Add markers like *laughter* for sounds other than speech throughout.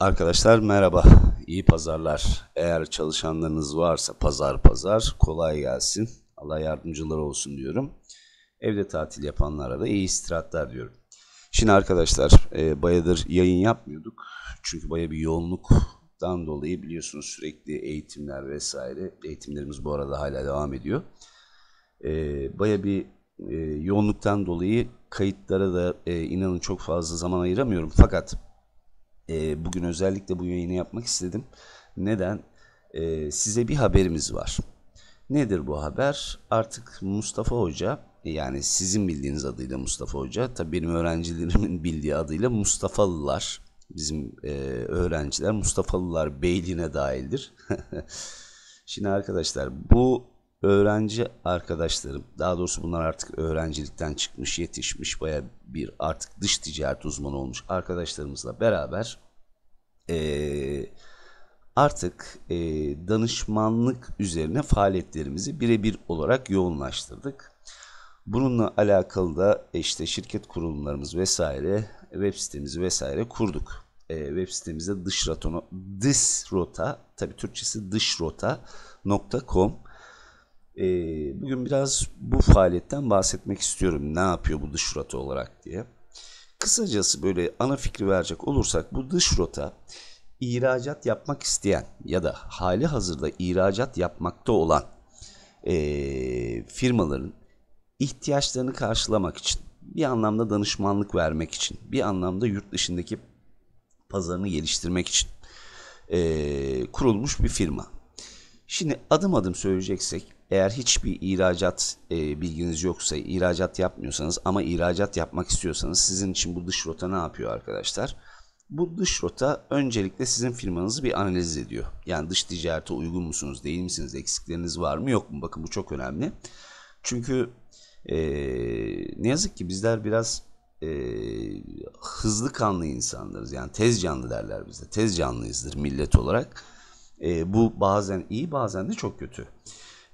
Arkadaşlar merhaba, iyi pazarlar. Eğer çalışanlarınız varsa pazar pazar kolay gelsin. Allah yardımcıları olsun diyorum. Evde tatil yapanlara da iyi istirahatlar diyorum. Şimdi arkadaşlar e, bayadır yayın yapmıyorduk. Çünkü baya bir yoğunluktan dolayı biliyorsunuz sürekli eğitimler vesaire. Eğitimlerimiz bu arada hala devam ediyor. E, baya bir e, yoğunluktan dolayı kayıtlara da e, inanın çok fazla zaman ayıramıyorum. Fakat e, bugün özellikle bu yayını yapmak istedim. Neden? E, size bir haberimiz var. Nedir bu haber? Artık Mustafa Hoca yani sizin bildiğiniz adıyla Mustafa Hoca tabii benim öğrencilerimin *laughs* bildiği adıyla Mustafalılar bizim e, öğrenciler Mustafalılar Beyliğine dahildir. *laughs* Şimdi arkadaşlar bu öğrenci arkadaşlarım, daha doğrusu bunlar artık öğrencilikten çıkmış, yetişmiş, baya bir artık dış ticaret uzmanı olmuş arkadaşlarımızla beraber e, artık e, danışmanlık üzerine faaliyetlerimizi birebir olarak yoğunlaştırdık. Bununla alakalı da işte şirket kurulumlarımız vesaire, web sitemizi vesaire kurduk. E, web sitemizde dış rotona, dış rota, tabi Türkçesi dış rota.com e, bugün biraz bu faaliyetten bahsetmek istiyorum. Ne yapıyor bu dış rota olarak diye. Kısacası böyle ana fikri verecek olursak bu dış rota ihracat yapmak isteyen ya da hali hazırda ihracat yapmakta olan e, firmaların ihtiyaçlarını karşılamak için bir anlamda danışmanlık vermek için bir anlamda yurt dışındaki pazarını geliştirmek için e, kurulmuş bir firma. Şimdi adım adım söyleyeceksek eğer hiçbir ihracat e, bilginiz yoksa, ihracat yapmıyorsanız ama ihracat yapmak istiyorsanız sizin için bu dış rota ne yapıyor arkadaşlar? Bu dış rota öncelikle sizin firmanızı bir analiz ediyor. Yani dış ticarete uygun musunuz, değil misiniz, eksikleriniz var mı, yok mu? Bakın bu çok önemli. Çünkü e, ne yazık ki bizler biraz e, hızlı kanlı insanlarız. Yani tez canlı derler bizde. Tez canlıyızdır millet olarak. E, bu bazen iyi bazen de çok kötü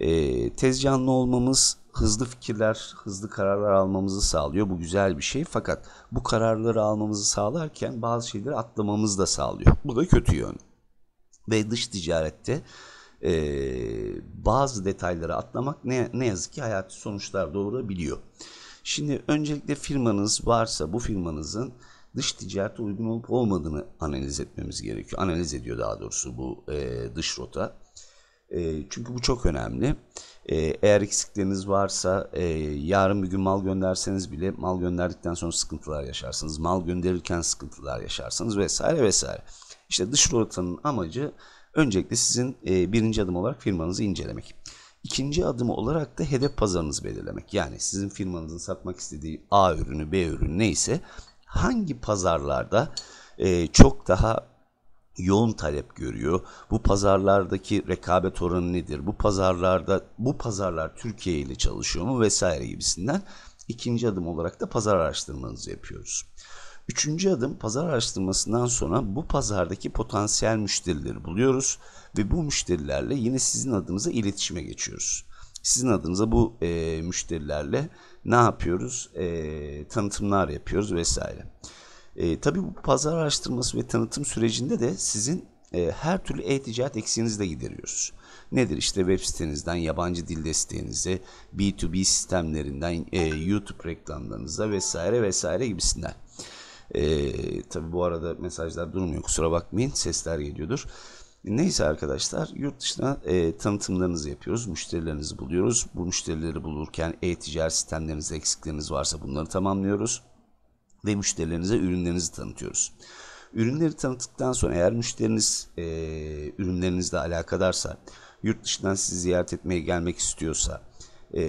e, ee, tez canlı olmamız hızlı fikirler, hızlı kararlar almamızı sağlıyor. Bu güzel bir şey. Fakat bu kararları almamızı sağlarken bazı şeyleri atlamamız da sağlıyor. Bu da kötü yön. Ve dış ticarette e, bazı detayları atlamak ne, ne yazık ki hayati sonuçlar doğurabiliyor. Şimdi öncelikle firmanız varsa bu firmanızın dış ticarete uygun olup olmadığını analiz etmemiz gerekiyor. Analiz ediyor daha doğrusu bu e, dış rota e, çünkü bu çok önemli. E, eğer eksikleriniz varsa e, yarın bir gün mal gönderseniz bile mal gönderdikten sonra sıkıntılar yaşarsınız. Mal gönderirken sıkıntılar yaşarsınız vesaire vesaire. İşte dış rotanın amacı öncelikle sizin e, birinci adım olarak firmanızı incelemek. İkinci adımı olarak da hedef pazarınızı belirlemek. Yani sizin firmanızın satmak istediği A ürünü, B ürünü neyse hangi pazarlarda e, çok daha yoğun talep görüyor. Bu pazarlardaki rekabet oranı nedir? Bu pazarlarda bu pazarlar Türkiye ile çalışıyor mu vesaire gibisinden ikinci adım olarak da pazar araştırmanızı yapıyoruz. Üçüncü adım pazar araştırmasından sonra bu pazardaki potansiyel müşterileri buluyoruz ve bu müşterilerle yine sizin adınıza iletişime geçiyoruz. Sizin adınıza bu e, müşterilerle ne yapıyoruz? E, tanıtımlar yapıyoruz vesaire. E, tabii bu pazar araştırması ve tanıtım sürecinde de sizin e, her türlü e-ticaret eksiğinizi de gideriyoruz. Nedir işte web sitenizden yabancı dil desteğinize, B2B sistemlerinden e, YouTube reklamlarınıza vesaire vesaire gibisinden. E, tabii bu arada mesajlar durmuyor kusura bakmayın sesler geliyordur. Neyse arkadaşlar yurt dışına e, tanıtımlarınızı yapıyoruz. Müşterilerinizi buluyoruz. Bu müşterileri bulurken e-ticaret sistemlerinizde eksikleriniz varsa bunları tamamlıyoruz ve müşterilerinize ürünlerinizi tanıtıyoruz. Ürünleri tanıttıktan sonra eğer müşteriniz e, ürünlerinizle alakadarsa, yurt dışından sizi ziyaret etmeye gelmek istiyorsa e,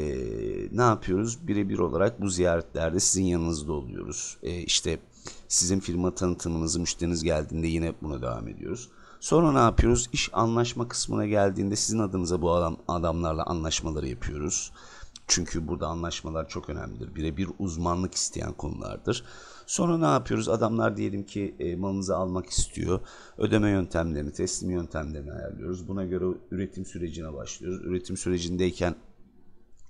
ne yapıyoruz? Birebir olarak bu ziyaretlerde sizin yanınızda oluyoruz. E, işte sizin firma tanıtımınızı müşteriniz geldiğinde yine buna devam ediyoruz. Sonra ne yapıyoruz? İş anlaşma kısmına geldiğinde sizin adınıza bu adam adamlarla anlaşmaları yapıyoruz. Çünkü burada anlaşmalar çok önemlidir. Birebir uzmanlık isteyen konulardır. Sonra ne yapıyoruz? Adamlar diyelim ki e, malınızı almak istiyor. Ödeme yöntemlerini, teslim yöntemlerini ayarlıyoruz. Buna göre üretim sürecine başlıyoruz. Üretim sürecindeyken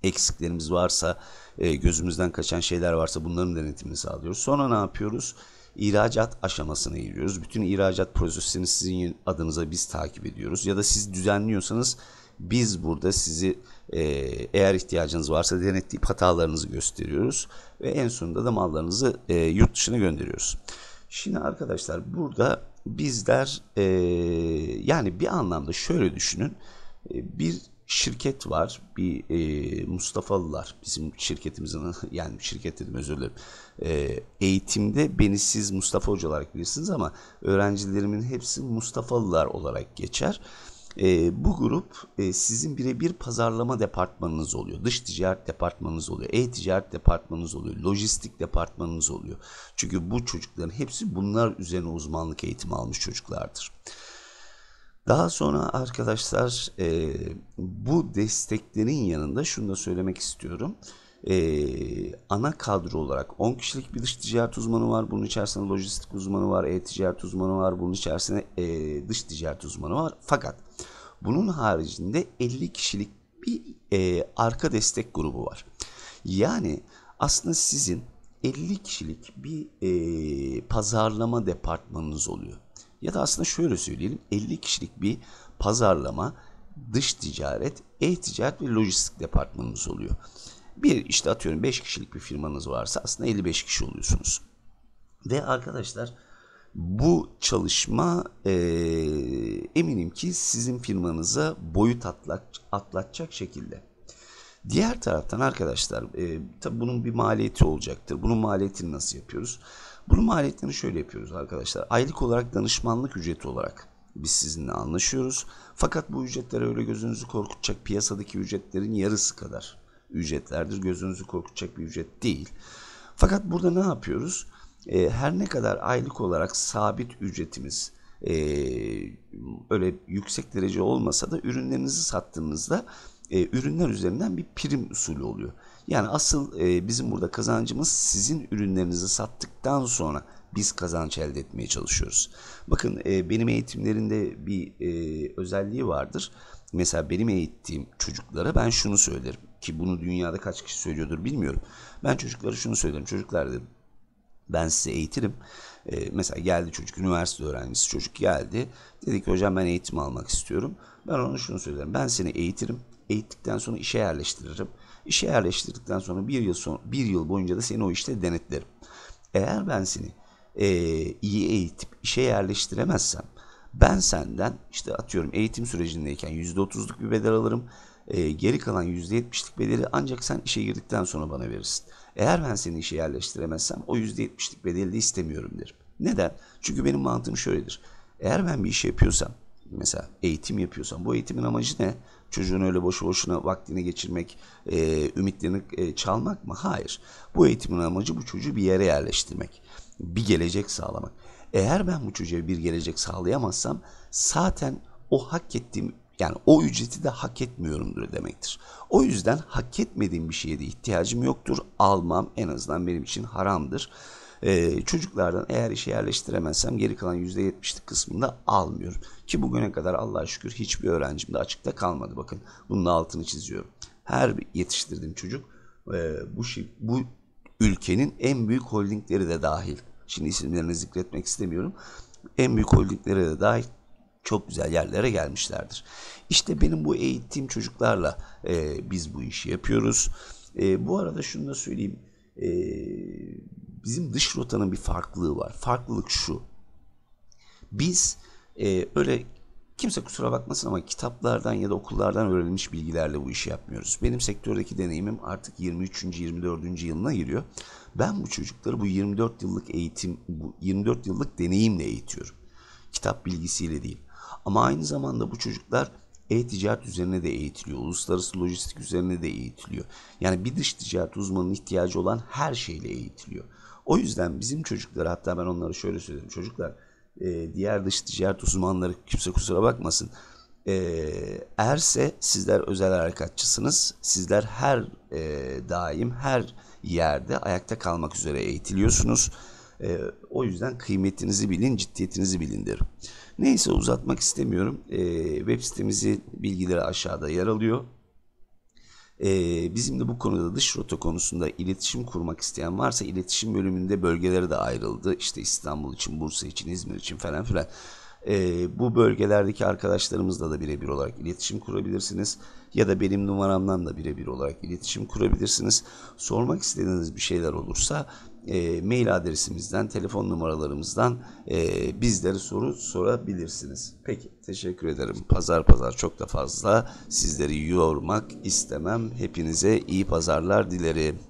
eksiklerimiz varsa, e, gözümüzden kaçan şeyler varsa bunların denetimini sağlıyoruz. Sonra ne yapıyoruz? İhracat aşamasına giriyoruz. Bütün ihracat prosesini sizin adınıza biz takip ediyoruz. Ya da siz düzenliyorsanız biz burada sizi ee, eğer ihtiyacınız varsa denetleyip hatalarınızı gösteriyoruz ve en sonunda da mallarınızı e, yurt dışına gönderiyoruz. Şimdi arkadaşlar burada bizler e, yani bir anlamda şöyle düşünün e, bir şirket var bir e, Mustafalılar bizim şirketimizin *laughs* yani şirket dedim özür dilerim e, eğitimde beni siz Mustafa Hoca olarak bilirsiniz ama öğrencilerimin hepsi Mustafalılar olarak geçer. E, bu grup e, sizin birebir pazarlama departmanınız oluyor. Dış ticaret departmanınız oluyor. E-ticaret departmanınız oluyor. Lojistik departmanınız oluyor. Çünkü bu çocukların hepsi bunlar üzerine uzmanlık eğitimi almış çocuklardır. Daha sonra arkadaşlar e, bu desteklerin yanında şunu da söylemek istiyorum e, ana kadro olarak 10 kişilik bir dış ticaret uzmanı var. Bunun içerisinde lojistik uzmanı var, e-ticaret uzmanı var. Bunun içerisinde e, dış ticaret uzmanı var. Fakat bunun haricinde 50 kişilik bir e, arka destek grubu var. Yani aslında sizin 50 kişilik bir e, pazarlama departmanınız oluyor. Ya da aslında şöyle söyleyelim 50 kişilik bir pazarlama, dış ticaret, e-ticaret ve lojistik departmanınız oluyor. Bir işte atıyorum 5 kişilik bir firmanız varsa aslında 55 kişi oluyorsunuz. Ve arkadaşlar bu çalışma e, eminim ki sizin firmanıza boyut atlat, atlatacak şekilde. Diğer taraftan arkadaşlar e, tabi bunun bir maliyeti olacaktır. Bunun maliyetini nasıl yapıyoruz? Bunun maliyetini şöyle yapıyoruz arkadaşlar. Aylık olarak danışmanlık ücreti olarak biz sizinle anlaşıyoruz. Fakat bu ücretlere öyle gözünüzü korkutacak piyasadaki ücretlerin yarısı kadar ücretlerdir. Gözünüzü korkutacak bir ücret değil. Fakat burada ne yapıyoruz? E, her ne kadar aylık olarak sabit ücretimiz e, öyle yüksek derece olmasa da ürünlerinizi sattığınızda e, ürünler üzerinden bir prim usulü oluyor. Yani asıl e, bizim burada kazancımız sizin ürünlerinizi sattıktan sonra biz kazanç elde etmeye çalışıyoruz. Bakın e, benim eğitimlerinde bir e, özelliği vardır. Mesela benim eğittiğim çocuklara ben şunu söylerim ki bunu dünyada kaç kişi söylüyordur bilmiyorum. Ben çocuklara şunu söylerim. Çocuklar dedim ben sizi eğitirim. Ee, mesela geldi çocuk üniversite öğrencisi çocuk geldi. Dedi ki hocam ben eğitim almak istiyorum. Ben ona şunu söylerim. Ben seni eğitirim. Eğittikten sonra işe yerleştiririm. İşe yerleştirdikten sonra bir yıl son, bir yıl boyunca da seni o işte denetlerim. Eğer ben seni e, iyi eğitip işe yerleştiremezsem ben senden işte atıyorum eğitim sürecindeyken %30'luk bir bedel alırım. E, geri kalan %70'lik bedeli ancak sen işe girdikten sonra bana verirsin. Eğer ben seni işe yerleştiremezsem o %70'lik bedeli de istemiyorum derim. Neden? Çünkü benim mantığım şöyledir. Eğer ben bir iş yapıyorsam, mesela eğitim yapıyorsam, bu eğitimin amacı ne? Çocuğun öyle boşu boşuna vaktini geçirmek, e, ümitlerini e, çalmak mı? Hayır. Bu eğitimin amacı bu çocuğu bir yere yerleştirmek, bir gelecek sağlamak. Eğer ben bu çocuğa bir gelecek sağlayamazsam zaten o hak ettiğim yani o ücreti de hak etmiyorumdur demektir. O yüzden hak etmediğim bir şeye de ihtiyacım yoktur. Almam en azından benim için haramdır. Ee, çocuklardan eğer işe yerleştiremezsem geri kalan %70'lik kısmını da almıyorum. Ki bugüne kadar Allah'a şükür hiçbir öğrencim de açıkta kalmadı bakın. Bunun altını çiziyorum. Her yetiştirdiğim çocuk e, bu, şey, bu ülkenin en büyük holdingleri de dahil. Şimdi isimlerini zikretmek istemiyorum. En büyük holdingleri de dahil çok güzel yerlere gelmişlerdir. İşte benim bu eğittiğim çocuklarla e, biz bu işi yapıyoruz. E, bu arada şunu da söyleyeyim. E, bizim dış rotanın bir farklılığı var. Farklılık şu. Biz e, öyle kimse kusura bakmasın ama kitaplardan ya da okullardan öğrenilmiş bilgilerle bu işi yapmıyoruz. Benim sektördeki deneyimim artık 23. 24. yılına giriyor. Ben bu çocukları bu 24 yıllık eğitim, bu 24 yıllık deneyimle eğitiyorum. Kitap bilgisiyle değil. Ama aynı zamanda bu çocuklar e-ticaret üzerine de eğitiliyor. Uluslararası lojistik üzerine de eğitiliyor. Yani bir dış ticaret uzmanının ihtiyacı olan her şeyle eğitiliyor. O yüzden bizim çocuklar hatta ben onlara şöyle söyledim. Çocuklar e, diğer dış ticaret uzmanları kimse kusura bakmasın. E, erse sizler özel harekatçısınız. Sizler her e, daim her yerde ayakta kalmak üzere eğitiliyorsunuz. E, o yüzden kıymetinizi bilin, ciddiyetinizi bilin derim. Neyse uzatmak istemiyorum. E, web sitemizi bilgileri aşağıda yer alıyor. Ee, bizim de bu konuda dış rota konusunda iletişim kurmak isteyen varsa iletişim bölümünde bölgelere de ayrıldı. İşte İstanbul için, Bursa için, İzmir için falan filan. bu bölgelerdeki arkadaşlarımızla da birebir olarak iletişim kurabilirsiniz. Ya da benim numaramdan da birebir olarak iletişim kurabilirsiniz. Sormak istediğiniz bir şeyler olursa e, mail adresimizden, telefon numaralarımızdan e, bizlere soru sorabilirsiniz. Peki teşekkür ederim. Pazar pazar çok da fazla sizleri yormak istemem. Hepinize iyi pazarlar dilerim.